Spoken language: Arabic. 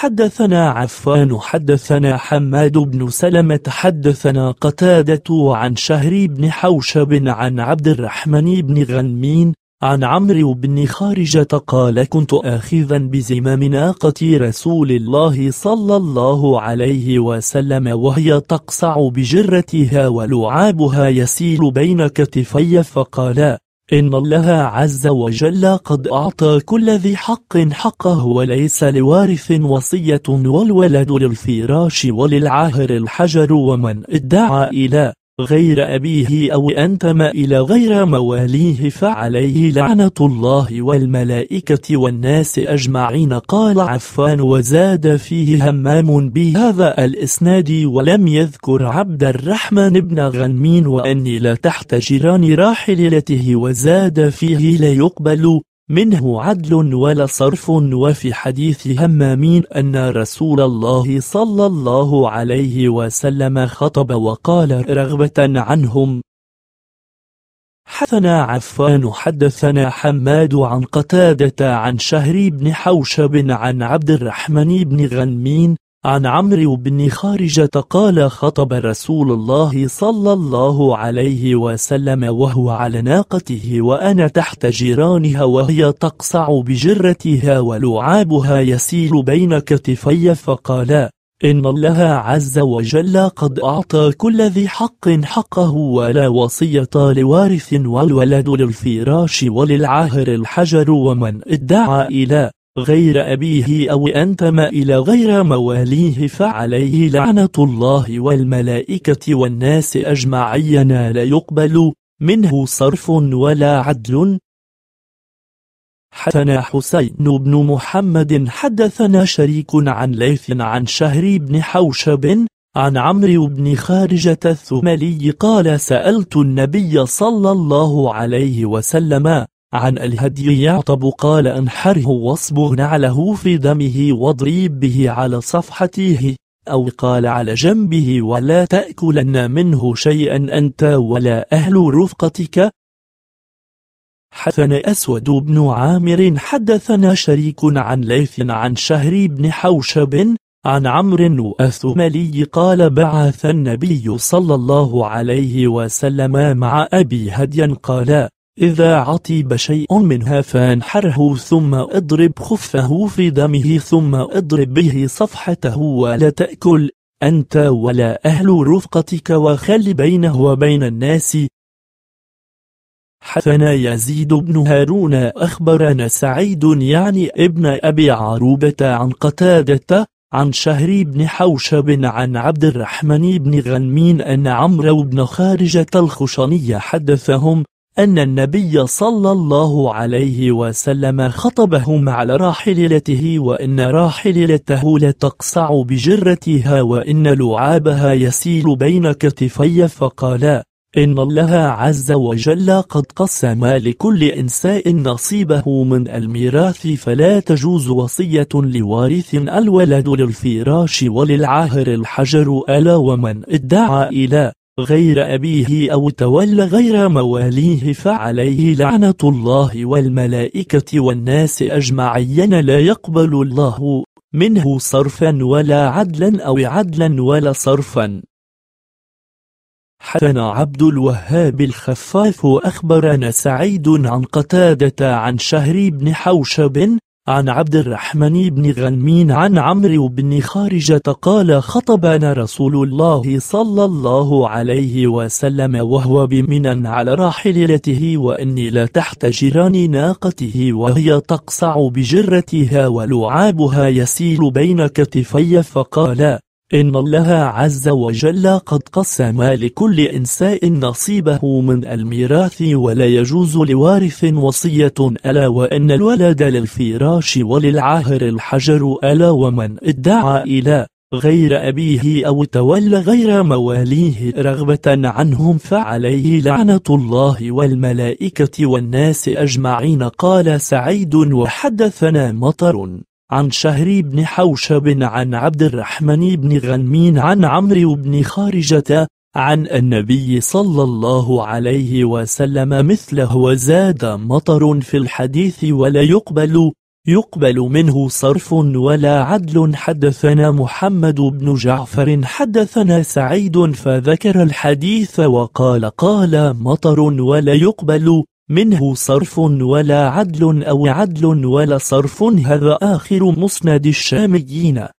حدثنا عفان حدثنا حماد بن سلمة حدثنا قتادة عن شهري بن حوشب عن عبد الرحمن بن غنمين عن عمرو بن خارجة قال كنت آخذا بزمام ناقة رسول الله صلى الله عليه وسلم وهي تقصع بجرتها ولعابها يسيل بين كتفي فقال إن الله عز وجل قد أعطى كل ذي حق حقه وليس لوارث وصية والولد للفراش وللعاهر الحجر ومن ادعى إلى غير أبيه أو أنتم إلى غير مواليه فعليه لعنة الله والملائكة والناس أجمعين قال عفان وزاد فيه همام بهذا الإسناد ولم يذكر عبد الرحمن بن غنمين وأني لا تحت جيران راحلته وزاد فيه لا يقبل منه عدل ولا صرف وفي حديث همامين أن رسول الله صلى الله عليه وسلم خطب وقال رغبة عنهم حدثنا عفان حدثنا حماد عن قتادة عن شهر بن حوشب عن عبد الرحمن بن غنمين عن عمرو بن خارجة قال خطب رسول الله صلى الله عليه وسلم وهو على ناقته وأنا تحت جيرانها وهي تقصع بجرتها ولعابها يسيل بين كتفي فقال إن الله عز وجل قد أعطى كل ذي حق حقه ولا وصية لوارث والولد للفراش وللعاهر الحجر ومن ادعى إلى غير أبيه أو أنتم إلى غير مواليه فعليه لعنة الله والملائكة والناس أجمعين لا يقبل منه صرف ولا عدل حدثنا حسين بن محمد حدثنا شريك عن ليث عن شهر بن حوشب عن عمرو بن خارجة الثملي قال سألت النبي صلى الله عليه وسلم عن الهدي يعطب قال أنحره واصبغ نعله في دمه واضريب به على صفحته أو قال على جنبه ولا تأكلن منه شيئا أنت ولا أهل رفقتك حدثنا أسود بن عامر حدثنا شريك عن ليث عن شهر بن حوشب عن عمرو الثملي قال بعث النبي صلى الله عليه وسلم مع أبي هديا قال إذا عطب شيء منها فانحره ثم اضرب خفه في دمه ثم اضرب به صفحته ولا تأكل أنت ولا أهل رفقتك وخل بينه وبين الناس حثنا يزيد بن هارون أخبرنا سعيد يعني ابن أبي عروبة عن قتادة عن شهري بن حوشب عن عبد الرحمن بن غنمين أن عمرو بن خارجة الخشنية حدثهم أن النبي صلى الله عليه وسلم خطبهم على راحلته وإن راحلته لتقصع بجرتها وإن لعابها يسيل بين كتفي فقالا إن الله عز وجل قد قسم لكل إنسان نصيبه من الميراث فلا تجوز وصية لوارث الولد للفراش وللعاهر الحجر ألا ومن ادعى إلى غير أبيه أو تولى غير مواليه فعليه لعنة الله والملائكة والناس أجمعين لا يقبل الله منه صرفا ولا عدلا أو عدلا ولا صرفا حسن عبد الوهاب الخفاف أخبرنا سعيد عن قتادة عن شهر بن حوشب عن عبد الرحمن بن غنمين عن عمرو بن خارجة قال خطبنا رسول الله صلى الله عليه وسلم وهو بمنى على راحلته وإني تحت جيران ناقته وهي تقصع بجرتها ولعابها يسيل بين كتفي فقال إن الله عز وجل قد قسم لكل إنسان نصيبه من الميراث ولا يجوز لوارث وصية ألا وأن الولد للفراش وللعاهر الحجر ألا ومن ادعى إلى غير أبيه أو تولى غير مواليه رغبة عنهم فعليه لعنة الله والملائكة والناس أجمعين قال سعيد وحدثنا مطر عن شهري بن حوشب عن عبد الرحمن بن غنمين عن عمرو بن خارجة عن النبي صلى الله عليه وسلم مثله وزاد مطر في الحديث ولا يقبل يقبل منه صرف ولا عدل حدثنا محمد بن جعفر حدثنا سعيد فذكر الحديث وقال قال مطر ولا يقبل منه صرف ولا عدل أو عدل ولا صرف هذا آخر مسند الشاميين